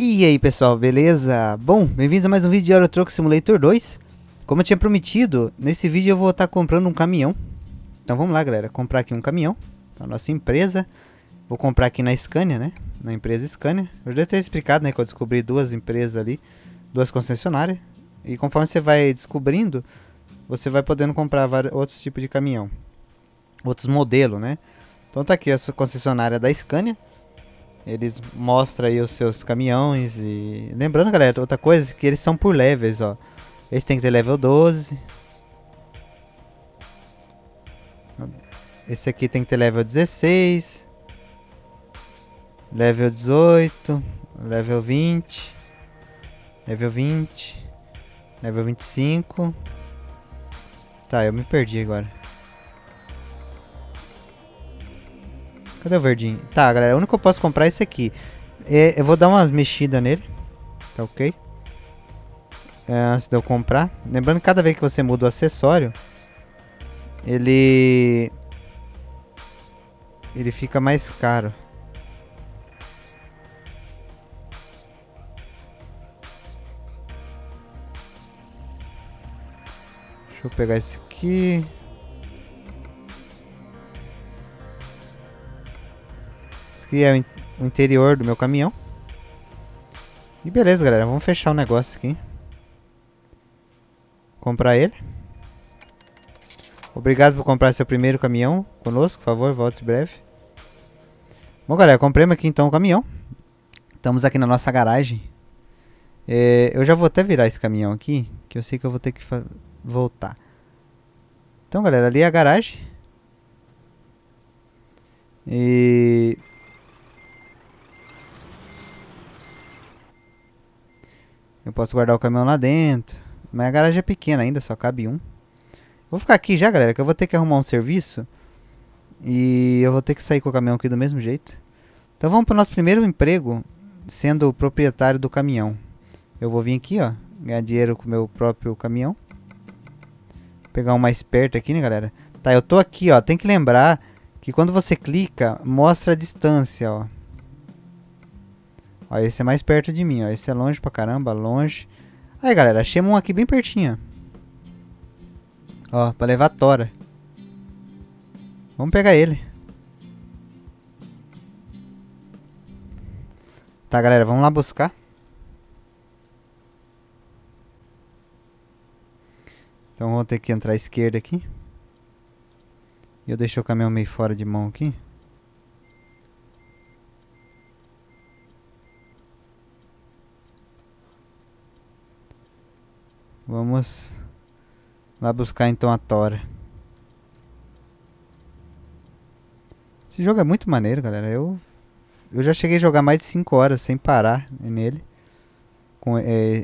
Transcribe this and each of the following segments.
E aí pessoal, beleza? Bom, bem-vindos a mais um vídeo de Truck Simulator 2 Como eu tinha prometido, nesse vídeo eu vou estar tá comprando um caminhão Então vamos lá galera, comprar aqui um caminhão Da nossa empresa Vou comprar aqui na Scania, né? Na empresa Scania Eu já ter explicado, né? Que eu descobri duas empresas ali Duas concessionárias E conforme você vai descobrindo Você vai podendo comprar outros tipos de caminhão Outros modelos, né? Então tá aqui a concessionária da Scania eles mostram aí os seus caminhões e... Lembrando, galera, outra coisa, que eles são por levels, ó. Eles têm que ter level 12. Esse aqui tem que ter level 16. Level 18. Level 20. Level 20. Level 25. Tá, eu me perdi agora. Cadê o verdinho? Tá, galera, o único que eu posso comprar é esse aqui. É, eu vou dar umas mexidas nele. Tá ok? É, antes de eu comprar. Lembrando que cada vez que você muda o acessório, ele... Ele fica mais caro. Deixa eu pegar esse aqui. que é o interior do meu caminhão. E beleza, galera. Vamos fechar o negócio aqui. Comprar ele. Obrigado por comprar seu primeiro caminhão conosco. Por favor, volte breve. Bom, galera. comprei aqui então o caminhão. Estamos aqui na nossa garagem. É, eu já vou até virar esse caminhão aqui. Que eu sei que eu vou ter que voltar. Então, galera. Ali é a garagem. E Eu posso guardar o caminhão lá dentro. Mas a garagem é pequena ainda, só cabe um. Vou ficar aqui já, galera, que eu vou ter que arrumar um serviço. E eu vou ter que sair com o caminhão aqui do mesmo jeito. Então vamos para o nosso primeiro emprego, sendo o proprietário do caminhão. Eu vou vir aqui, ó, ganhar dinheiro com o meu próprio caminhão. pegar um mais perto aqui, né, galera? Tá, eu tô aqui, ó. Tem que lembrar que quando você clica, mostra a distância, ó. Ó, esse é mais perto de mim, ó. Esse é longe pra caramba, longe. Aí, galera, achei um aqui bem pertinho, ó. Ó, pra levar a tora. Vamos pegar ele. Tá, galera, vamos lá buscar. Então vamos ter que entrar à esquerda aqui. E eu deixei o caminhão meio fora de mão aqui. Vamos lá buscar então a Tora. Esse jogo é muito maneiro, galera. Eu, eu já cheguei a jogar mais de 5 horas sem parar nele. Com, é,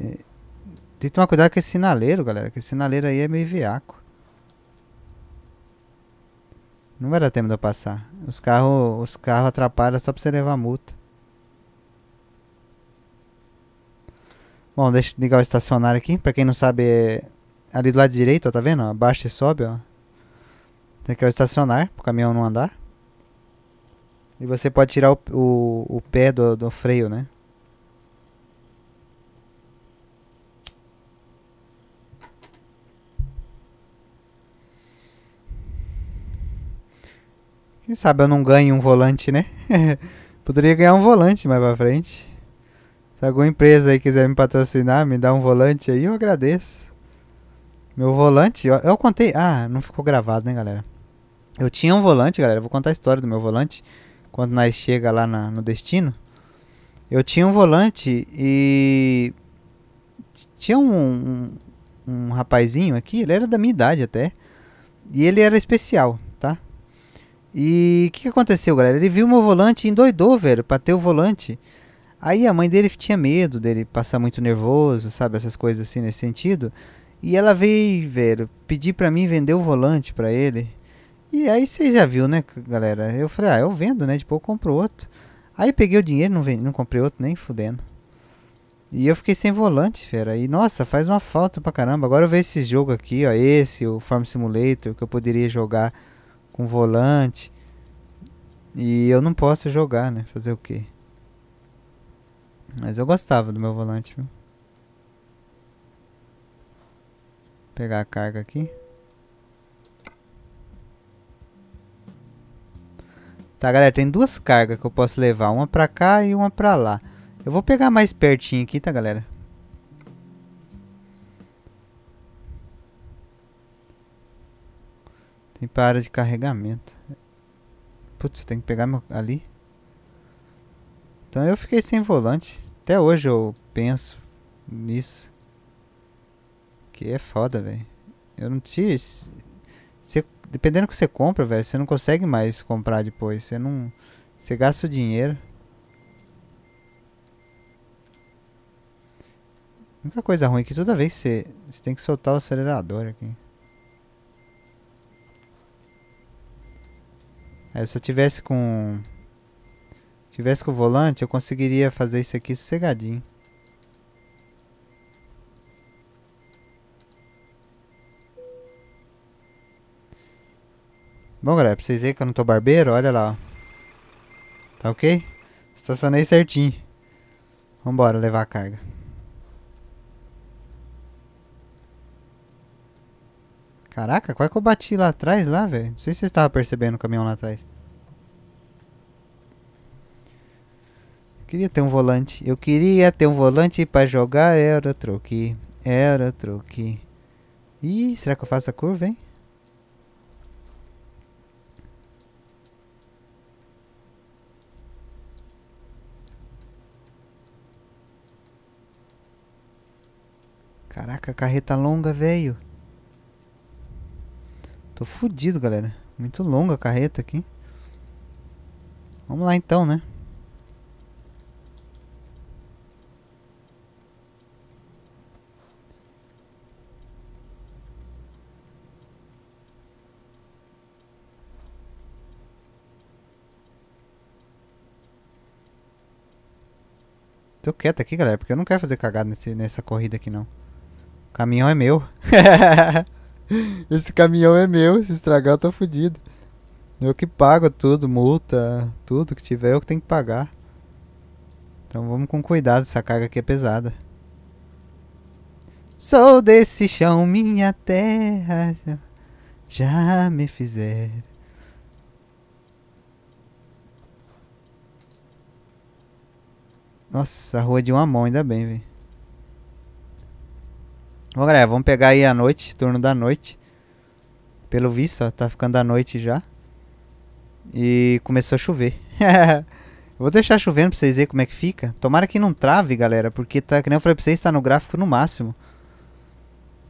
tem que tomar cuidado com esse sinaleiro, galera. Que esse sinaleiro aí é meio viaco. Não vai dar tempo de eu passar. Os carros os carro atrapalham só pra você levar multa. Bom, deixa eu ligar o estacionário aqui. Pra quem não sabe, é ali do lado direito, ó, tá vendo? Abaixa e sobe, ó. Tem que é o estacionar, pro caminhão não andar. E você pode tirar o, o, o pé do, do freio, né? Quem sabe eu não ganho um volante, né? Poderia ganhar um volante mais pra frente. Se alguma empresa aí quiser me patrocinar, me dar um volante aí, eu agradeço. Meu volante, eu, eu contei. Ah, não ficou gravado, né, galera? Eu tinha um volante, galera. Vou contar a história do meu volante. Quando nós chega lá na, no destino. Eu tinha um volante e. Tinha um, um, um rapazinho aqui, ele era da minha idade até. E ele era especial, tá? E o que, que, aconteceu, galera? Ele viu meu volante e endoidou, velho, pra ter o volante. Aí a mãe dele tinha medo dele passar muito nervoso, sabe? Essas coisas assim nesse sentido. E ela veio, velho, pedir para mim vender o volante para ele. E aí você já viu, né, galera? Eu falei, ah, eu vendo, né? Tipo, eu compro outro. Aí peguei o dinheiro, não, vendi, não comprei outro, nem fudendo. E eu fiquei sem volante, fera. E nossa, faz uma falta pra caramba. Agora eu vejo esse jogo aqui, ó. Esse, o Farm Simulator, que eu poderia jogar com volante. E eu não posso jogar, né? Fazer o quê? Mas eu gostava do meu volante, viu? Pegar a carga aqui. Tá, galera, tem duas cargas que eu posso levar. Uma pra cá e uma pra lá. Eu vou pegar mais pertinho aqui, tá, galera? Tem para de carregamento. Putz, eu tenho que pegar meu, ali. Então eu fiquei sem volante. Até hoje eu penso nisso. Que é foda, velho. Eu não tive. Cê, dependendo do que você compra, velho, você não consegue mais comprar depois. Você não. Você gasta o dinheiro. A única coisa ruim é que toda vez você, você tem que soltar o acelerador aqui. É, se eu tivesse com tivesse com o volante, eu conseguiria fazer isso aqui sossegadinho. Bom, galera, pra vocês verem que eu não tô barbeiro, olha lá, ó. Tá ok? Estacionei certinho. Vambora levar a carga. Caraca, qual é que eu bati lá atrás, lá, velho? Não sei se vocês estavam percebendo o caminhão lá atrás. Queria ter um volante. Eu queria ter um volante para jogar era troque Era troque Ih, será que eu faço a curva, hein? Caraca, carreta longa, velho. Tô fudido, galera. Muito longa a carreta aqui. Vamos lá então, né? Tô quieto aqui, galera, porque eu não quero fazer cagada nesse, nessa corrida aqui, não. O é caminhão é meu. Esse caminhão é meu, se estragar eu tô fudido. Eu que pago tudo, multa, tudo que tiver eu que tenho que pagar. Então vamos com cuidado, essa carga aqui é pesada. Sou desse chão, minha terra já me fizeram. Nossa, a rua é de uma mão, ainda bem, velho. Bom, galera, vamos pegar aí a noite, turno da noite. Pelo visto, ó, tá ficando a noite já. E começou a chover. vou deixar chovendo pra vocês verem como é que fica. Tomara que não trave, galera, porque tá, que nem eu falei pra vocês, tá no gráfico no máximo.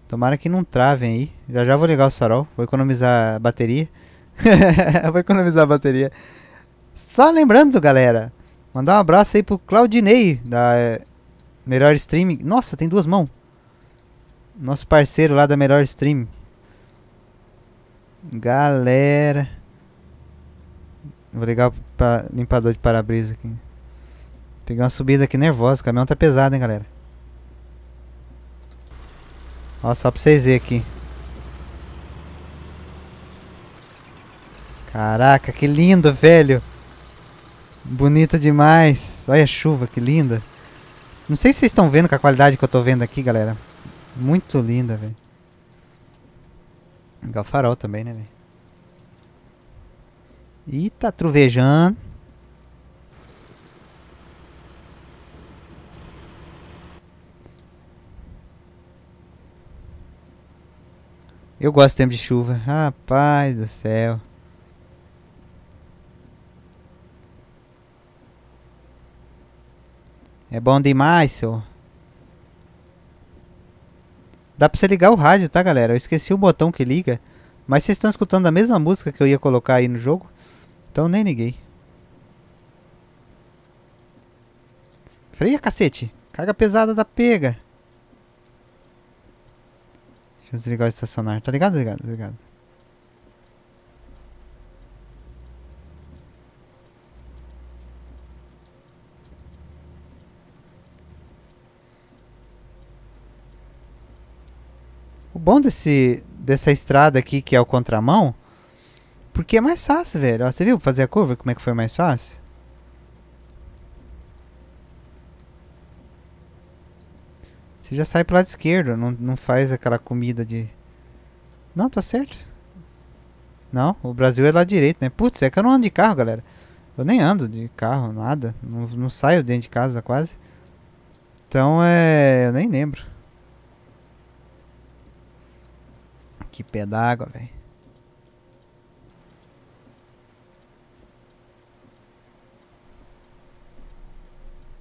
Tomara que não travem aí. Já já vou ligar o farol, vou economizar a bateria. vou economizar a bateria. Só lembrando, galera, Mandar um abraço aí pro Claudinei, da eh, Melhor Stream. Nossa, tem duas mãos. Nosso parceiro lá da Melhor Stream. Galera. Vou ligar para limpador de para-brisa aqui. Peguei uma subida aqui nervosa. O caminhão tá pesado, hein, galera. Ó, só pra vocês verem aqui. Caraca, que lindo, velho. Bonita demais. Olha a chuva, que linda. Não sei se vocês estão vendo com a qualidade que eu estou vendo aqui, galera. Muito linda, velho. Legal farol também, né, velho? E tá trovejando. Eu gosto de tempo de chuva. Rapaz do céu. É bom demais, senhor. Dá pra você ligar o rádio, tá, galera? Eu esqueci o botão que liga. Mas vocês estão escutando a mesma música que eu ia colocar aí no jogo. Então nem liguei. Freia, cacete. Carga pesada da pega. Deixa eu desligar o estacionário. Tá ligado? Tá ligado, tá ligado. bom desse, dessa estrada aqui, que é o contramão, porque é mais fácil, velho. Ó, você viu fazer a curva, como é que foi mais fácil? Você já sai pro lado esquerdo, não, não faz aquela comida de... Não, tá certo. Não, o Brasil é lá direito, né? Putz, é que eu não ando de carro, galera. Eu nem ando de carro, nada. Não, não saio dentro de casa quase. Então é. Eu nem lembro. Que pé d'água, velho.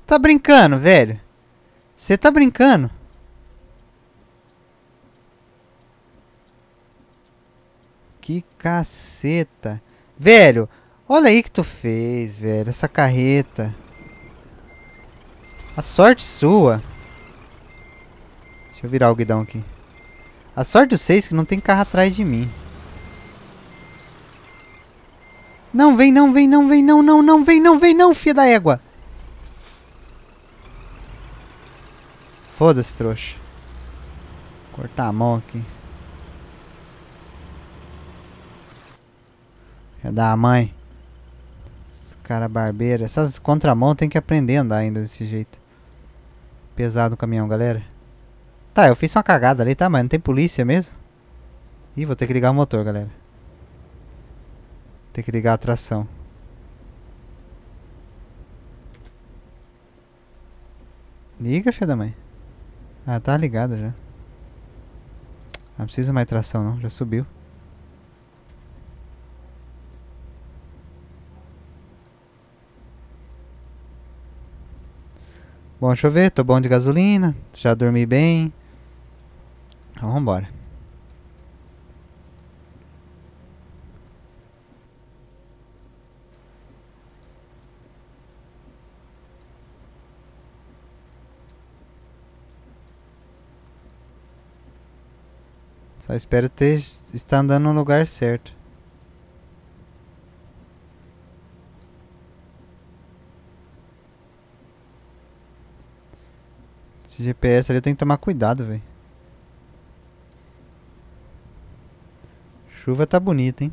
Tá brincando, velho? Você tá brincando? Que caceta. Velho, olha aí que tu fez, velho. Essa carreta. A sorte sua. Deixa eu virar o guidão aqui. A sorte dos seis é que não tem carro atrás de mim. Não, vem, não, vem, não, vem, não, não, não, vem, não, vem, não, filha da égua. Foda-se, trouxa. Cortar a mão aqui. É da mãe. Esse cara barbeiro. Essas contramão tem que aprender a andar ainda desse jeito. Pesado o caminhão, galera. Tá, eu fiz uma cagada ali, tá? Mas não tem polícia mesmo? Ih, vou ter que ligar o motor, galera. Tem que ligar a tração. Liga, filha da mãe. Ah, tá ligada já. Ah, não precisa mais tração não, já subiu. Bom, deixa eu ver, tô bom de gasolina, já dormi bem. Então vambora. Só espero ter estar andando no lugar certo. Esse GPS ali eu tenho que tomar cuidado, velho. Chuva tá bonita, hein?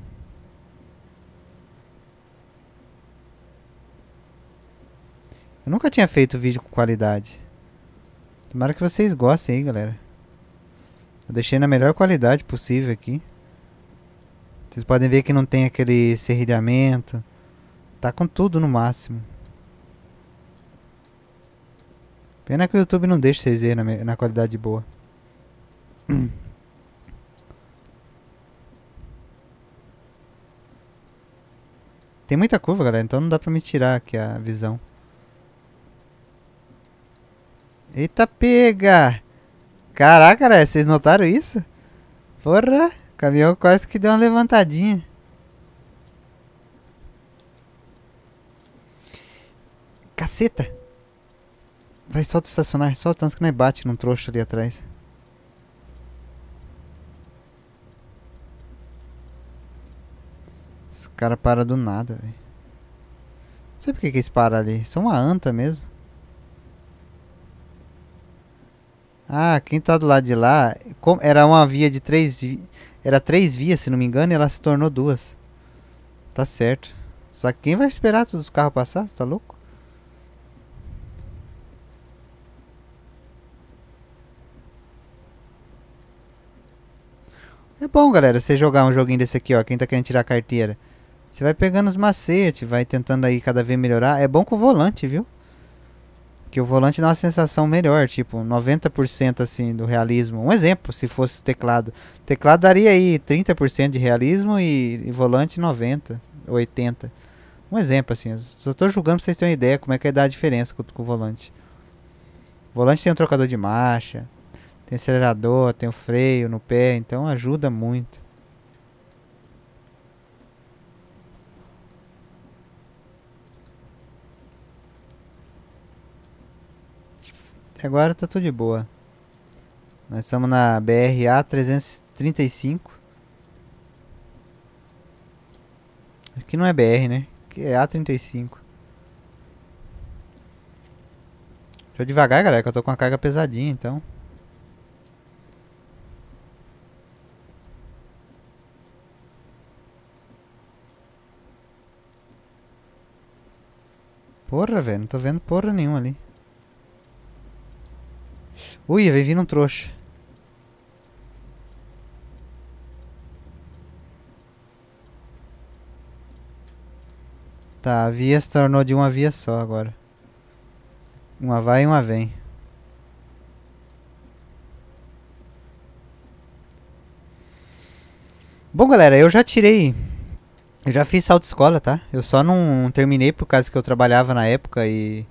Eu nunca tinha feito vídeo com qualidade. Tomara que vocês gostem aí, galera. Eu deixei na melhor qualidade possível aqui. Vocês podem ver que não tem aquele serrilhamento. Tá com tudo no máximo. Pena que o YouTube não deixa vocês verem na, na qualidade boa. Tem muita curva, galera, então não dá pra me tirar aqui a visão. Eita, pega! Caraca, vocês notaram isso? Porra, o caminhão quase que deu uma levantadinha. Caceta! Vai, solta estacionar, solta antes que não bate num trouxa ali atrás. cara para do nada, velho. Não sei por que, que eles param ali. São uma anta mesmo. Ah, quem tá do lado de lá. Era uma via de três. Era três vias, se não me engano, e ela se tornou duas. Tá certo. Só que quem vai esperar todos os carros passar? Você tá louco? É bom, galera, você jogar um joguinho desse aqui, ó. Quem tá querendo tirar a carteira. Você vai pegando os macetes, vai tentando aí cada vez melhorar. É bom com o volante, viu? Que o volante dá uma sensação melhor, tipo 90% assim do realismo. Um exemplo, se fosse teclado. Teclado daria aí 30% de realismo e, e volante 90, 80. Um exemplo assim, só tô julgando pra vocês terem uma ideia como é que é dar a diferença com, com o volante. O volante tem um trocador de marcha, tem acelerador, tem o freio no pé, então ajuda muito. Até agora tá tudo de boa. Nós estamos na BRA 335. Aqui não é BR, né? Aqui é A35. eu devagar, galera, que eu tô com a carga pesadinha, então. Porra, velho. Não tô vendo porra nenhuma ali. Ui, vem vindo um trouxa. Tá, a via se tornou de uma via só agora. Uma vai e uma vem. Bom, galera, eu já tirei... Eu já fiz salto escola, tá? Eu só não terminei por causa que eu trabalhava na época e...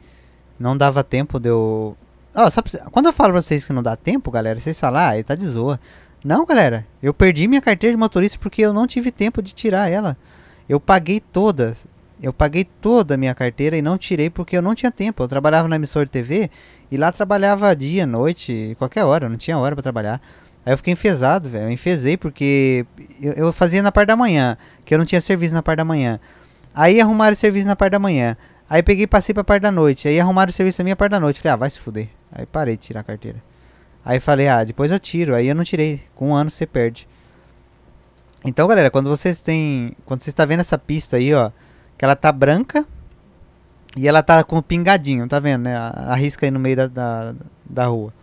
Não dava tempo de eu Ó, Quando eu falo pra vocês que não dá tempo, galera, vocês falam, ah, ele tá de zoa. Não, galera, eu perdi minha carteira de motorista porque eu não tive tempo de tirar ela. Eu paguei toda. Eu paguei toda a minha carteira e não tirei porque eu não tinha tempo. Eu trabalhava na emissora de TV e lá trabalhava dia, noite, qualquer hora, não tinha hora para trabalhar. Aí eu fiquei enfesado, velho. Eu enfesei porque eu, eu, fazia na parte da manhã, que eu não tinha serviço na parte da manhã. Aí arrumaram o serviço na parte da manhã. Aí peguei e passei pra parte da noite. Aí arrumaram o serviço na minha parte da noite. Falei, ah, vai se fuder. Aí parei de tirar a carteira. Aí falei, ah, depois eu tiro. Aí eu não tirei. Com um ano você perde. Então, galera, quando vocês têm. Quando você está vendo essa pista aí, ó. Que ela tá branca. E ela tá com pingadinho, tá vendo, né? A, risca aí no meio da, da, da rua.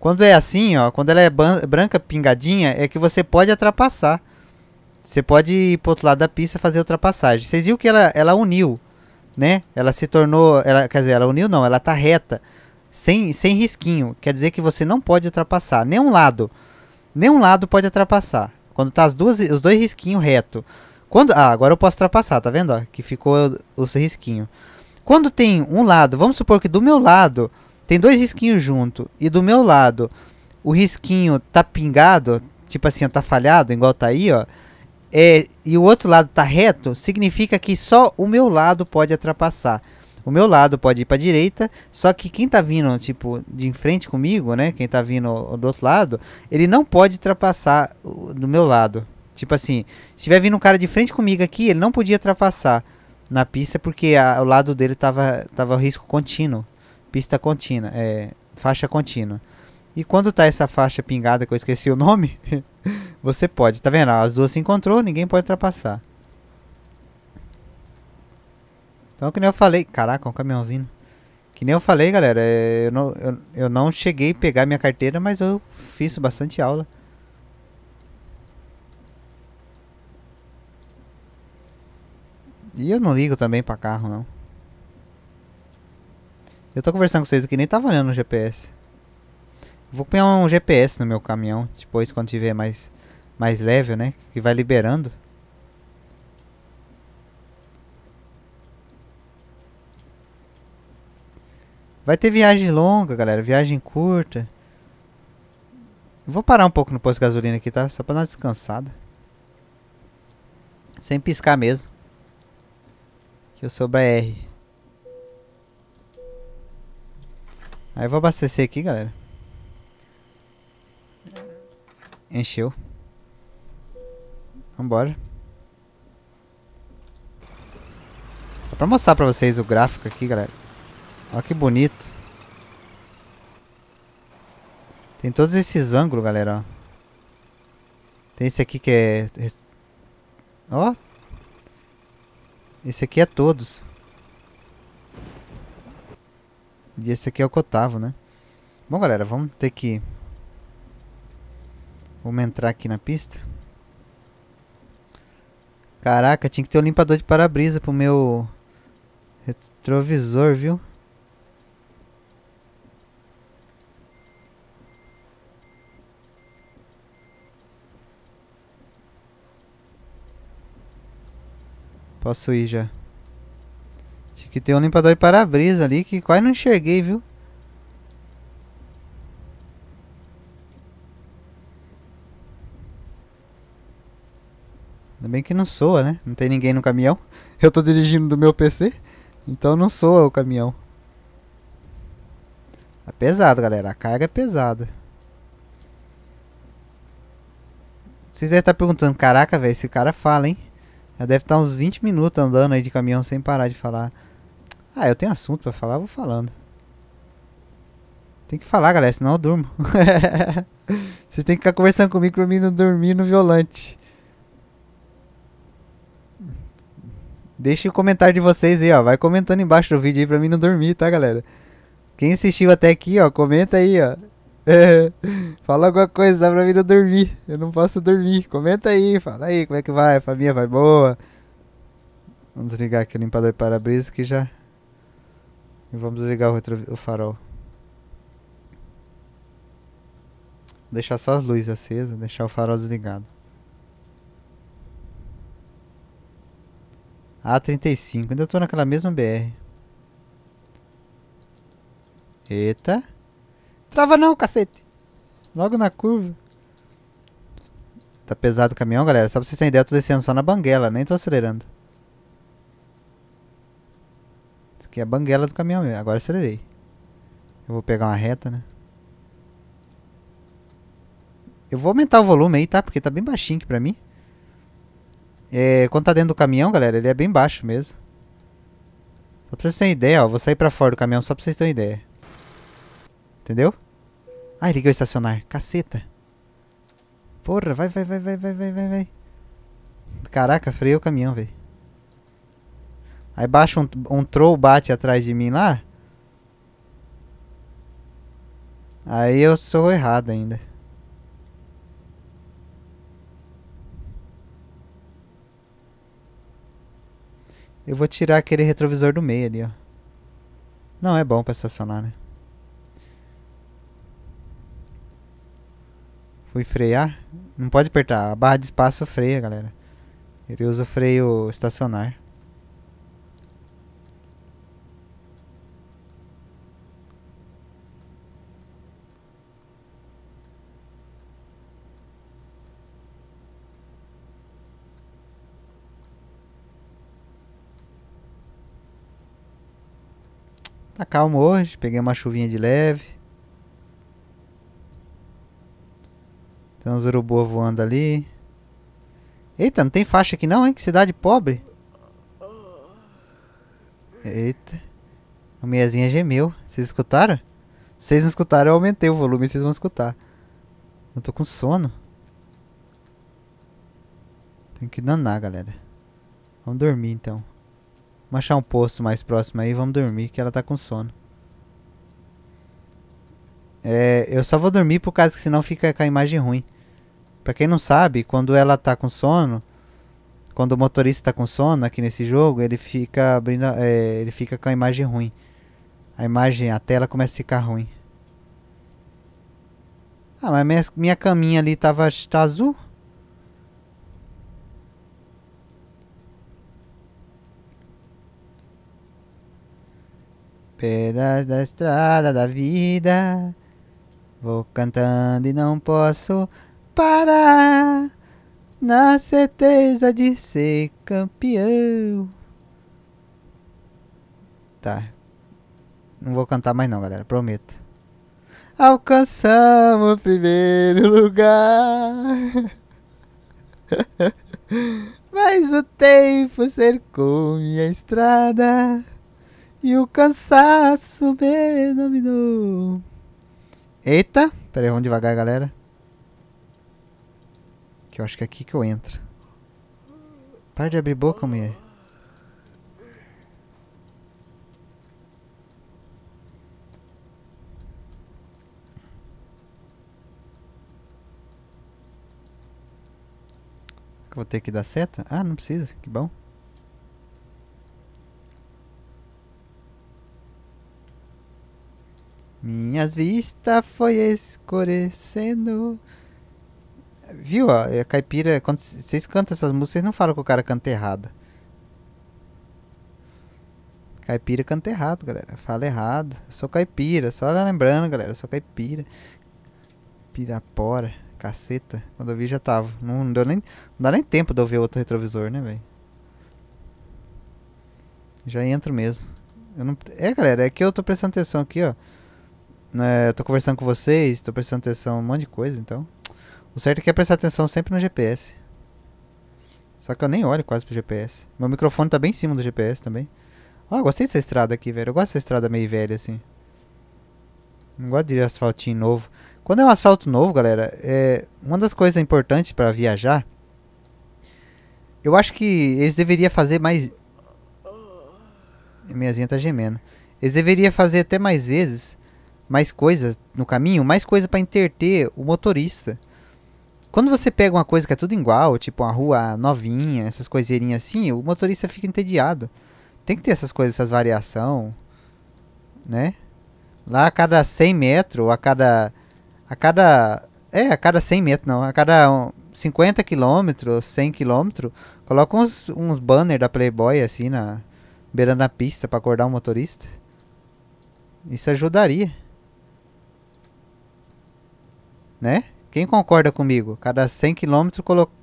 Quando é assim, ó, quando ela é branca pingadinha, é que você pode ultrapassar. Você pode ir pro outro lado da pista fazer ultrapassagem. Vocês viram que ela, ela uniu, né? Ela se tornou, ela, quer dizer, ela uniu não, ela tá reta sem, sem risquinho. Quer dizer que você não pode ultrapassar nenhum lado. Nenhum lado pode ultrapassar. Quando tá as duas, os dois risquinhos reto. Quando, ah, agora eu posso ultrapassar, tá vendo? Ó, que ficou os risquinhos. Quando tem um lado, vamos supor que do meu lado tem dois risquinhos junto e do meu lado o risquinho tá pingado, tipo assim, ó, tá falhado, igual tá aí, ó. É, e o outro lado tá reto, significa que só o meu lado pode ultrapassar o meu lado pode ir para direita, só que quem tá vindo, tipo, de frente comigo, né? Quem tá vindo do outro lado, ele não pode ultrapassar do meu lado. Tipo assim, se tiver vindo um cara de frente comigo aqui, ele não podia ultrapassar na pista porque a, o lado dele tava tava risco contínuo, pista contínua, é, faixa contínua. E quando tá essa faixa pingada que eu esqueci o nome, você pode, tá vendo? As duas se encontrou, ninguém pode ultrapassar. Então, que nem eu falei... Caraca, um caminhãozinho. Que nem eu falei, galera, é, eu não, eu, eu não cheguei a pegar minha carteira, mas eu fiz bastante aula. E eu não ligo também pra carro, não. Eu tô conversando com vocês aqui, nem tá valendo o GPS. Vou pegar um GPS no meu caminhão, depois quando tiver mais, mais level, né? Que vai liberando. Vai ter viagem longa, galera. Viagem curta. Vou parar um pouco no posto de gasolina aqui, tá? Só pra dar uma descansada. Sem piscar mesmo. Que eu sou BR. Aí eu vou abastecer aqui, galera. Encheu. Vambora. Só pra mostrar pra vocês o gráfico aqui, galera. Olha que bonito. Tem todos esses ângulos, galera. Tem esse aqui que é... Ó. Esse aqui é todos. E esse aqui é o cotavo, né? Bom, galera, vamos ter que... Vamos entrar aqui na pista. Caraca, tinha que ter um limpador de para-brisa pro meu retrovisor, viu? Posso ir já. Tinha que ter um limpador de para-brisa ali que quase não enxerguei, viu? Ainda bem que não soa, né? Não tem ninguém no caminhão. Eu tô dirigindo do meu PC, então não soa o caminhão. É pesado, galera. A carga é pesada. Vocês devem estar perguntando, caraca, velho, esse cara fala, hein? Já deve estar tá uns 20 minutos andando aí de caminhão sem parar de falar. Ah, eu tenho assunto para falar, vou falando. Tem que falar, galera, senão eu durmo. Vocês têm que ficar conversando comigo pra mim não dormir no violante. Deixe o comentário de vocês aí, ó. Vai comentando embaixo do vídeo aí pra mim não dormir, tá, galera? Quem assistiu até aqui, ó, comenta aí, ó. É. Fala alguma coisa pra mim não dormir. Eu não posso dormir. Comenta aí, fala aí como é que vai, família vai boa. Vamos desligar aqui o limpador de para-brisa que já. E vamos desligar o, retro... o farol. Deixar só as luzes acesas, deixar o farol desligado. A35, ainda tô naquela mesma BR. Eita. Trava não, cacete. Logo na curva. Tá pesado o caminhão, galera. Só pra vocês terem ideia, eu tô descendo só na banguela, nem tô acelerando. Isso aqui é a banguela do caminhão mesmo. Agora acelerei. Eu vou pegar uma reta, né? Eu vou aumentar o volume aí, tá? Porque tá bem baixinho aqui pra mim. É, quando tá dentro do caminhão, galera, ele é bem baixo mesmo. Só pra vocês terem ideia, ó. Vou sair pra fora do caminhão só pra vocês terem ideia. Entendeu? Ai, liguei o estacionar. Caceta. Porra, vai, vai, vai, vai, vai, vai, vai. Caraca, freio o caminhão, velho. Aí baixa um, um troll, bate atrás de mim lá. Aí eu sou errado ainda. Eu vou tirar aquele retrovisor do meio ali, ó. Não é bom pra estacionar, né? Fui frear. Não pode apertar. A barra de espaço freia, galera. Ele usa o freio estacionar. Tá calmo hoje, peguei uma chuvinha de leve. Tem uns urubu voando ali. Eita, não tem faixa aqui não, hein? Que cidade pobre. Eita. A meiazinha gemeu. Vocês escutaram? Vocês não escutaram, eu aumentei o volume, vocês vão escutar. Eu tô com sono. Tem que danar, galera. Vamos dormir, então. Vamos achar um posto mais próximo aí. Vamos dormir, que ela tá com sono. É, eu só vou dormir por causa que senão fica com a imagem ruim. Para quem não sabe, quando ela tá com sono, quando o motorista tá com sono aqui nesse jogo, ele fica abrindo, é, ele fica com a imagem ruim. A imagem, a tela começa a ficar ruim. Ah, mas minha, minha caminha ali tava tá azul. Pedras da estrada da vida, vou cantando e não posso parar na certeza de ser campeão. Tá. Não vou cantar mais não, galera, prometo. Alcançamos o primeiro lugar. Mas o tempo cercou minha estrada e o cansaço me dominou. Eita, pera aí, vamos devagar, galera. Que eu acho que é aqui que eu entro. Para de abrir boca, mulher. Vou ter que dar seta? Ah, não precisa. Que bom. Minhas vistas foi escurecendo. Viu? Ó, é caipira, quando vocês cantam essas músicas, vocês não falam que o cara canta errado. Caipira canta errado, galera. Fala errado. Eu sou caipira. Só lembrando, galera. Eu sou caipira. Pirapora. Caceta. Quando eu vi já tava. Não, deu nem, não dá nem tempo de eu ver outro retrovisor, né, velho? Já entro mesmo. Não, é, galera. É que eu tô prestando atenção aqui, ó. É, eu tô conversando com vocês. Tô prestando atenção um monte de coisa, então. O certo é que é prestar atenção sempre no GPS. Só que eu nem olho quase pro GPS. Meu microfone tá bem em cima do GPS também. Ó, oh, gostei dessa estrada aqui, velho. Eu gosto dessa estrada meio velha, assim. Não gosto de asfaltinho novo. Quando é um asfalto novo, galera, é uma das coisas importantes para viajar. Eu acho que eles deveriam fazer mais... Minhazinha tá gemendo. Eles deveriam fazer até mais vezes, mais coisas no caminho, mais coisa para interter o motorista. Quando você pega uma coisa que é tudo igual, tipo uma rua novinha, essas coiseirinhas assim, o motorista fica entediado. Tem que ter essas coisas, essas variação, né? Lá a cada 100 metros, a cada a cada é, a cada 100 metros não, a cada 50 quilômetros, 100 quilômetros, coloca uns, uns banner da Playboy assim na beira da pista para acordar o motorista. Isso ajudaria. Né? Quem concorda comigo? Cada 100 km,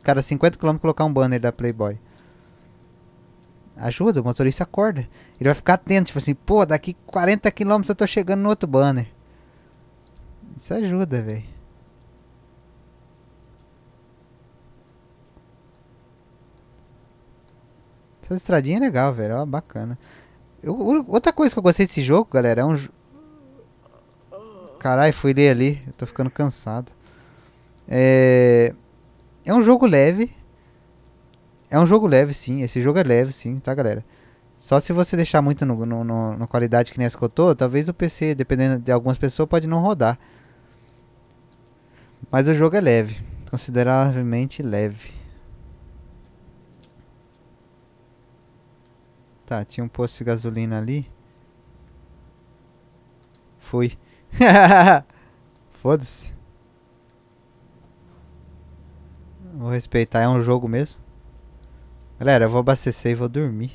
cada 50 km colocar um banner da Playboy. Ajuda, o motorista acorda. Ele vai ficar atento, tipo assim, pô, daqui 40 km eu tô chegando no outro banner. Isso ajuda, velho. Essa estradinha é legal, velho. Ó, bacana. Eu, outra coisa que eu gostei desse jogo, galera, é um... Caralho, fui ler ali. Eu tô ficando cansado. É, é um jogo leve. É um jogo leve, sim. Esse jogo é leve, sim, tá, galera? Só se você deixar muito no, no, no, qualidade que nem essa que eu tô, talvez o PC, dependendo de algumas pessoas, pode não rodar. Mas o jogo é leve. Consideravelmente leve. Tá, tinha um posto de gasolina ali. Fui. Foda-se. Vou respeitar, é um jogo mesmo. Galera, eu vou abastecer e vou dormir.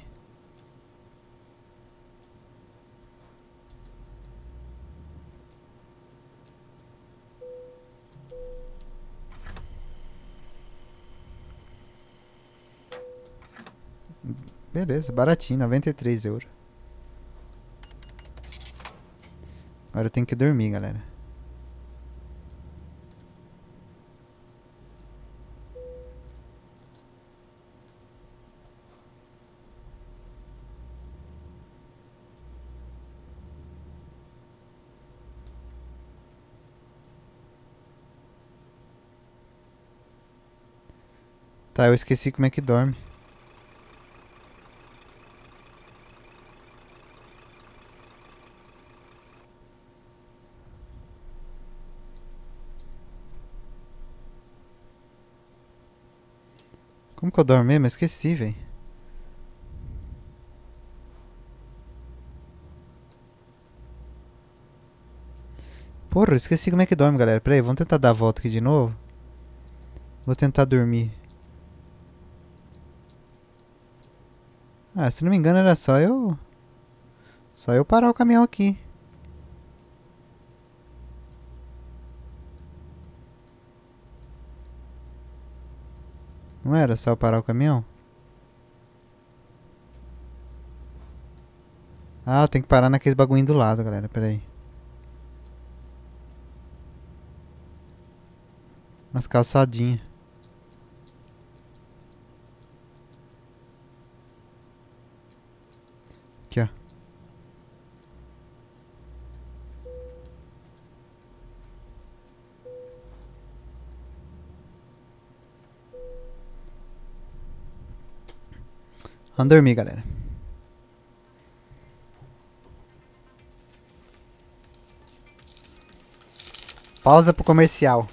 Beleza, baratinho, 93 euros. Agora eu tenho que dormir, galera. Tá, eu esqueci como é que dorme. Como que eu dormi mesmo? Eu esqueci, velho. Porra, esqueci como é que dorme, galera. Pera aí, vamos tentar dar a volta aqui de novo. Vou tentar dormir. Ah, se não me engano era só eu... Só eu parar o caminhão aqui. Não era só eu parar o caminhão? Ah, tem que parar naqueles bagulhinhos do lado, galera. Pera aí. Nas calçadinhas. Vamos dormir, galera. Pausa pro comercial.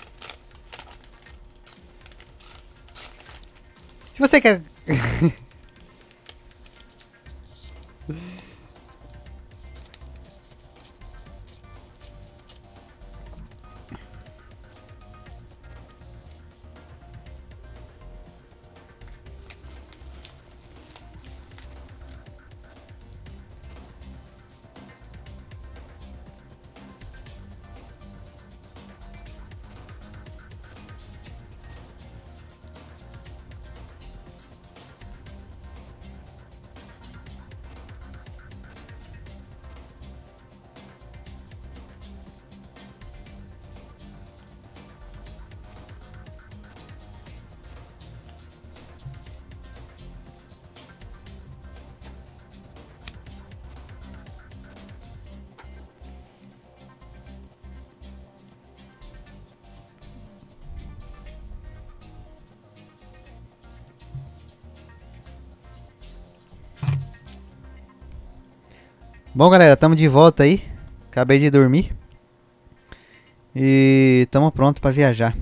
Se você quer... Bom, galera, estamos de volta aí. Acabei de dormir. E estamos pronto para viajar.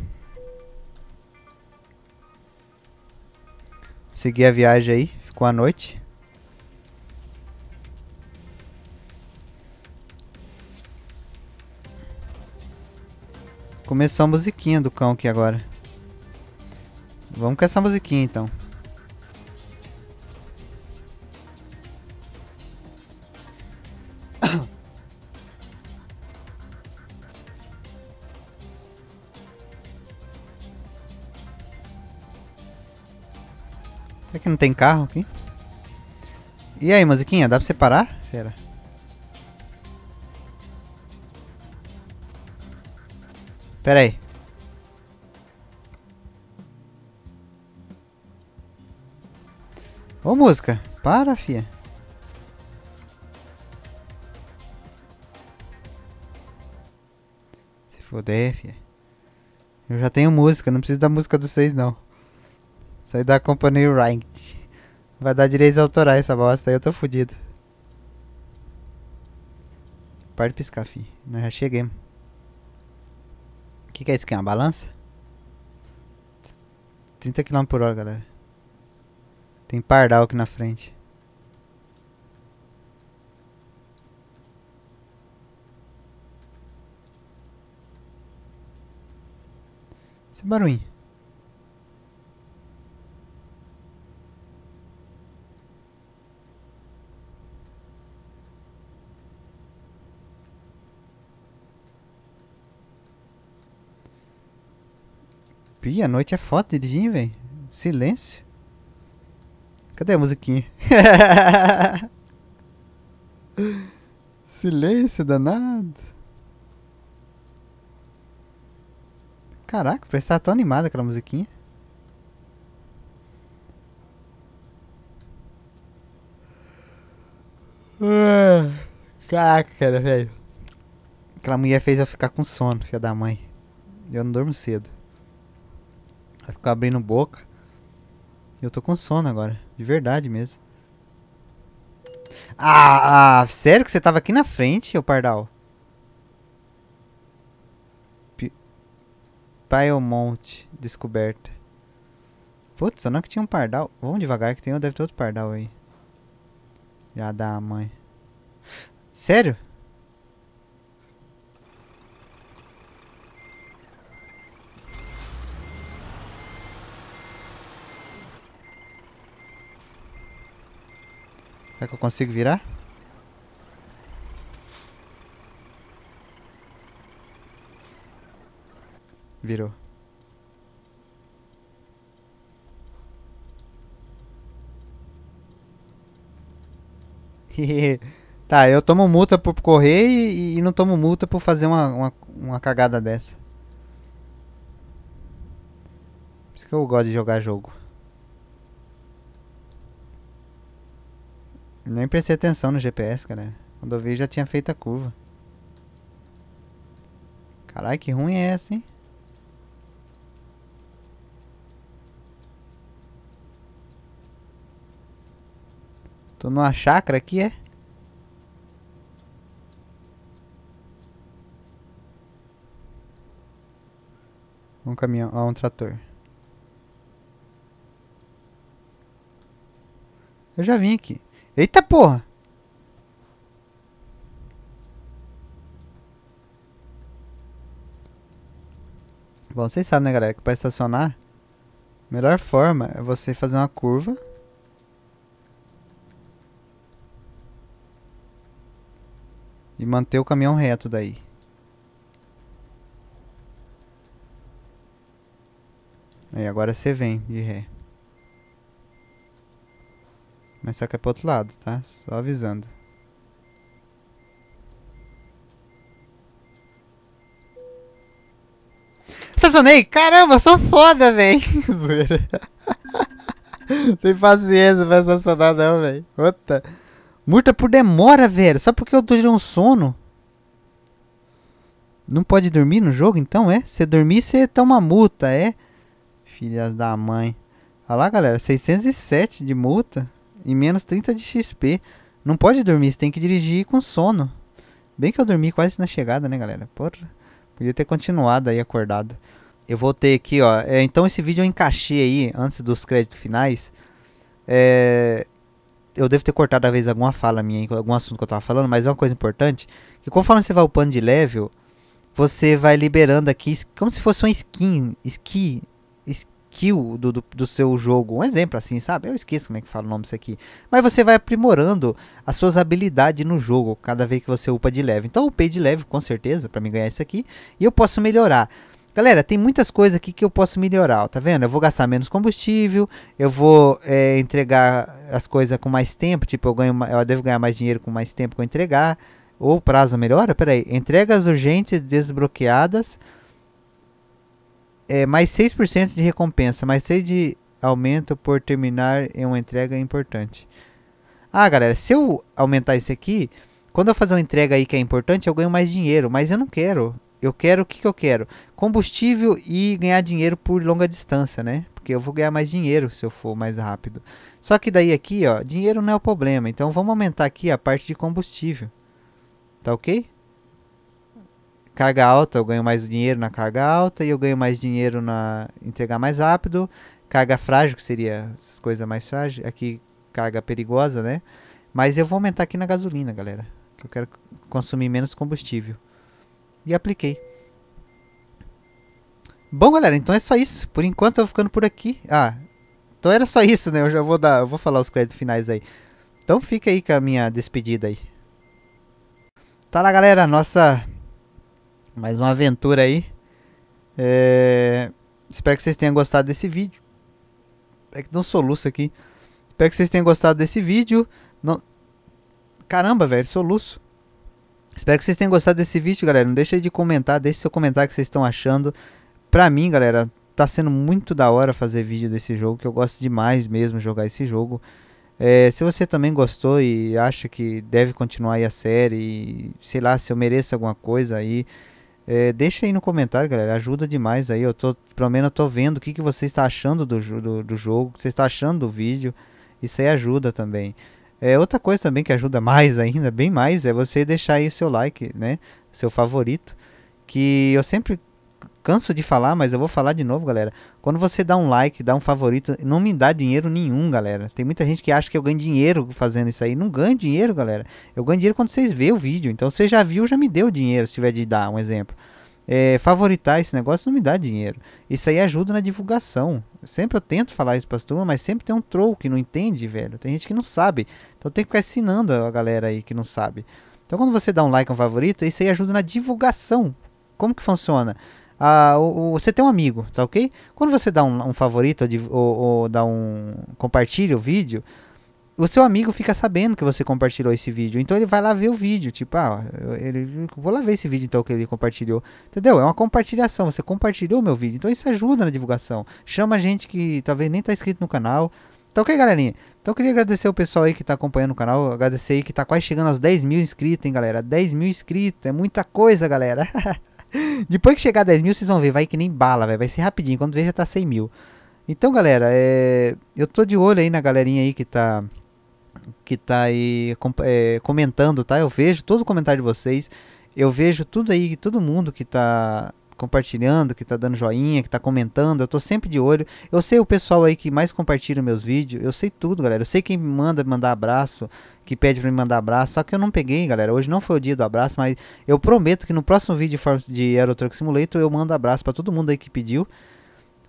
Segui a viagem aí, ficou a noite. Começou a musiquinha do cão aqui agora. Vamos com essa musiquinha então. que não tem carro aqui? E aí, musiquinha, dá pra separar? Fera. Pera aí. Ô, música, para, fia. Se foder, fia. Eu já tenho música, não preciso da música dos seis, não. Saí da companhia Ranked. Vai dar direitos autorais essa bosta aí, eu tô fudido. Para de piscar, fi. Nós já cheguei. O que, que é isso aqui? Uma balança? 30 km por hora, galera. Tem pardal aqui na frente. Esse barulhinho. Ih, a noite é foda dirigindo, velho. Silêncio. Cadê a musiquinha? Silêncio danado. Caraca, parece estar tão animada aquela musiquinha. Ah, caraca, cara, velho. Aquela mulher fez eu ficar com sono, filha da mãe. Eu não durmo cedo. Vai ficar abrindo boca. Eu tô com sono agora. De verdade mesmo. Ah, ah sério que você tava aqui na frente, ô pardal? P monte descoberta. Putz, eu não que tinha um pardal. Vamos devagar que tem, deve ter outro pardal aí. Já dá mãe. Sério? Será que eu consigo virar? Virou. tá, eu tomo multa por correr e, e, não tomo multa por fazer uma, uma, uma cagada dessa. Por isso que eu gosto de jogar jogo. Nem prestei atenção no GPS, galera. Quando eu vi, já tinha feito a curva. Caralho, que ruim é essa, hein? Tô numa chácara aqui, é? Um caminhão, ó, um trator. Eu já vim aqui. Eita porra! Bom, vocês sabem, né, galera, que para estacionar, a melhor forma é você fazer uma curva. E manter o caminhão reto daí. Aí, agora você vem de ré. Mas só que é pro outro lado, tá? Só avisando. Estacionei? Caramba, sou foda, véi. Zoeira. Tem paciência pra estacionar não, véi. Puta. Murta por demora, velho. Só porque eu tirei um sono. Não pode dormir no jogo, então, é? Se dormir, você toma multa, é? Filhas da mãe. Olha lá, galera. 607 de multa e menos 30 de XP. Não pode dormir, você tem que dirigir com sono. Bem que eu dormi quase na chegada, né, galera? Porra, podia ter continuado aí acordado. Eu voltei aqui, ó. É, então esse vídeo eu encaixei aí, antes dos créditos finais. É, eu devo ter cortado talvez alguma fala minha, algum assunto que eu tava falando, mas é uma coisa importante. Que conforme você vai upando de level, você vai liberando aqui, como se fosse uma skin, skin, skill do, do, do, seu jogo. Um exemplo assim, sabe? Eu esqueço como é que fala o nome disso aqui. Mas você vai aprimorando as suas habilidades no jogo cada vez que você upa de leve. Então eu upei de leve, com certeza, para mim ganhar isso aqui. E eu posso melhorar. Galera, tem muitas coisas aqui que eu posso melhorar, tá vendo? Eu vou gastar menos combustível, eu vou é, entregar as coisas com mais tempo, tipo, eu, ganho, eu devo ganhar mais dinheiro com mais tempo que eu entregar, ou prazo melhora, peraí, entregas urgentes desbloqueadas, é, mais 6% de recompensa, mais 6 de aumento por terminar em uma entrega importante. Ah, galera, se eu aumentar isso aqui, quando eu fazer uma entrega aí que é importante, eu ganho mais dinheiro, mas eu não quero. Eu quero o que, que eu quero? Combustível e ganhar dinheiro por longa distância, né? Porque eu vou ganhar mais dinheiro se eu for mais rápido. Só que daí aqui, ó, dinheiro não é o problema. Então vamos aumentar aqui a parte de combustível. Tá ok? carga alta eu ganho mais dinheiro na carga alta e eu ganho mais dinheiro na entregar mais rápido. Carga frágil, que seria essas coisas mais frágeis, aqui carga perigosa, né? Mas eu vou aumentar aqui na gasolina, galera. Que eu quero consumir menos combustível. E apliquei. Bom, galera, então é só isso. Por enquanto eu vou ficando por aqui. Ah, então era só isso, né? Eu já vou dar, eu vou falar os créditos finais aí. Então fica aí com a minha despedida aí. Tá lá, galera, nossa mais uma aventura aí. É... Espero que vocês tenham gostado desse vídeo. É que dá um soluço aqui. Espero que vocês tenham gostado desse vídeo. Não... Caramba, velho, soluço. Espero que vocês tenham gostado desse vídeo, galera. Não deixa de comentar, deixe seu comentário que vocês estão achando. Pra mim, galera, tá sendo muito da hora fazer vídeo desse jogo, que eu gosto demais mesmo jogar esse jogo. É, se você também gostou e acha que deve continuar aí a série, sei lá, se eu mereço alguma coisa aí, é, deixa aí no comentário, galera. Ajuda demais aí. Eu tô, pelo menos eu tô vendo o que, que você está achando do, do, do jogo, o que você está achando do vídeo. Isso aí ajuda também. É, outra coisa também que ajuda mais ainda, bem mais, é você deixar aí seu like, né? Seu favorito. Que eu sempre canso de falar, mas eu vou falar de novo, galera. Quando você dá um like, dá um favorito, não me dá dinheiro nenhum, galera. Tem muita gente que acha que eu ganho dinheiro fazendo isso aí. Não ganho dinheiro, galera. Eu ganho dinheiro quando vocês vê o vídeo. Então, você já viu, já me deu dinheiro, se tiver de dar um exemplo. É, favoritar esse negócio não me dá dinheiro. Isso aí ajuda na divulgação. Sempre eu tento falar isso para as turmas, mas sempre tem um troll que não entende, velho. Tem gente que não sabe. Então tem que ficar ensinando a galera aí que não sabe. Então quando você dá um like, um favorito, isso aí ajuda na divulgação. Como que funciona? Ah, o, o, você tem um amigo, tá ok? Quando você dá um, um favorito ou, ou dá um compartilha o vídeo, o seu amigo fica sabendo que você compartilhou esse vídeo. Então ele vai lá ver o vídeo. Tipo, ah, ele, vou lá ver esse vídeo então que ele compartilhou. Entendeu? É uma compartilhação. Você compartilhou o meu vídeo. Então isso ajuda na divulgação. Chama gente que talvez nem tá inscrito no canal. tá ok, galerinha? Então eu queria agradecer o pessoal aí que tá acompanhando o canal. Agradecer aí que tá quase chegando aos 10 mil inscritos, hein, galera? 10 mil inscritos. É muita coisa, galera. Depois que chegar a 10 mil, vocês vão ver, vai que nem bala, véio. vai ser rapidinho. Quando veja tá 100 mil. Então, galera, é... eu tô de olho aí na galerinha aí que tá que tá aí é, comentando, tá? Eu vejo todo o comentário de vocês. Eu vejo tudo aí, todo mundo que tá compartilhando, que tá dando joinha, que tá comentando. Eu tô sempre de olho. Eu sei o pessoal aí que mais compartilha meus vídeos. Eu sei tudo, galera. Eu sei quem manda mandar abraço que pede para me mandar abraço. Só que eu não peguei, galera. Hoje não foi o dia do abraço, mas eu prometo que no próximo vídeo de Aerotruck Simulator eu mando abraço para todo mundo aí que pediu.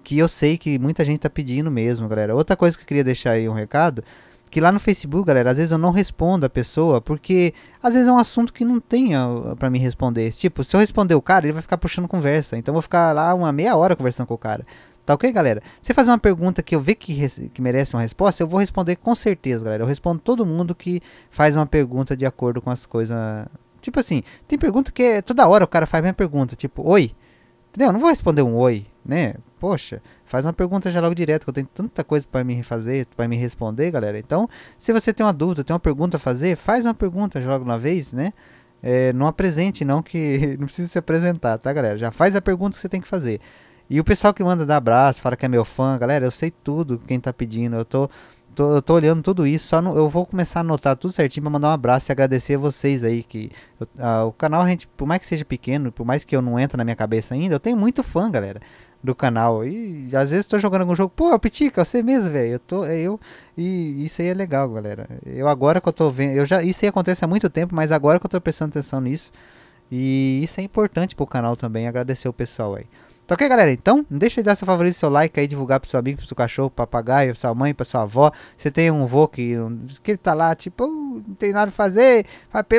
Que eu sei que muita gente tá pedindo mesmo, galera. Outra coisa que eu queria deixar aí um recado, que lá no Facebook, galera, às vezes eu não respondo a pessoa, porque às vezes é um assunto que não tem ah, para mim responder. Tipo, se eu responder o cara, ele vai ficar puxando conversa. Então eu vou ficar lá uma meia hora conversando com o cara. Tá ok, galera? Se fazer uma pergunta que eu ver que, que merece uma resposta, eu vou responder com certeza, galera. Eu respondo todo mundo que faz uma pergunta de acordo com as coisas. Tipo assim, tem pergunta que é toda hora o cara faz a minha pergunta, tipo, oi. Entendeu? Eu não vou responder um oi, né? Poxa, faz uma pergunta já logo direto, que eu tenho tanta coisa para me fazer, para me responder, galera. Então, se você tem uma dúvida, tem uma pergunta a fazer, faz uma pergunta já logo uma vez, né? É, não apresente, não, que não precisa se apresentar, tá, galera? Já faz a pergunta que você tem que fazer. E o pessoal que manda dar abraço, fala que é meu fã, galera, eu sei tudo quem tá pedindo. Eu tô, tô, eu tô olhando tudo isso, só no, eu vou começar a anotar tudo certinho pra mandar um abraço e agradecer a vocês aí. que eu, a, O canal, a gente, por mais que seja pequeno, por mais que eu não entre na minha cabeça ainda, eu tenho muito fã, galera do canal. E às vezes estou jogando algum jogo, pô, Pitica, é você mesmo, velho. Eu tô, é eu. E isso aí é legal, galera. Eu agora que eu tô vendo, eu já isso aí acontece há muito tempo, mas agora que eu tô prestando atenção nisso. E isso é importante pro canal também, agradecer o pessoal aí. Tá ok, galera? Então, não deixa de dar seu favorito, seu like aí, divulgar pro seu amigo, pro seu cachorro, pro papagaio, pra sua mãe, pra sua avó. Você tem um vô que, que ele tá lá, tipo, não tem nada a fazer.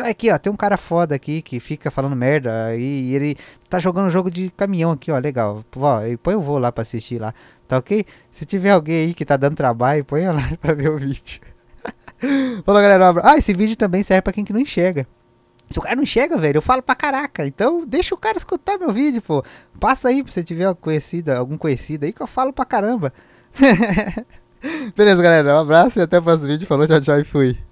Aqui, ó, tem um cara foda aqui que fica falando merda e ele tá jogando jogo de caminhão aqui, ó, legal. põe o vô lá pra assistir lá, tá ok? Se tiver alguém aí que tá dando trabalho, põe lá pra ver o vídeo. Falou, galera. Ah, esse vídeo também serve pra quem que não enxerga. Se o cara não chega, velho, eu falo pra caraca. Então, deixa o cara escutar meu vídeo, pô. Passa aí pra você tiver conhecido, algum conhecido aí que eu falo pra caramba. Beleza, galera. Um abraço e até o próximo vídeo. Falou, tchau, tchau e fui.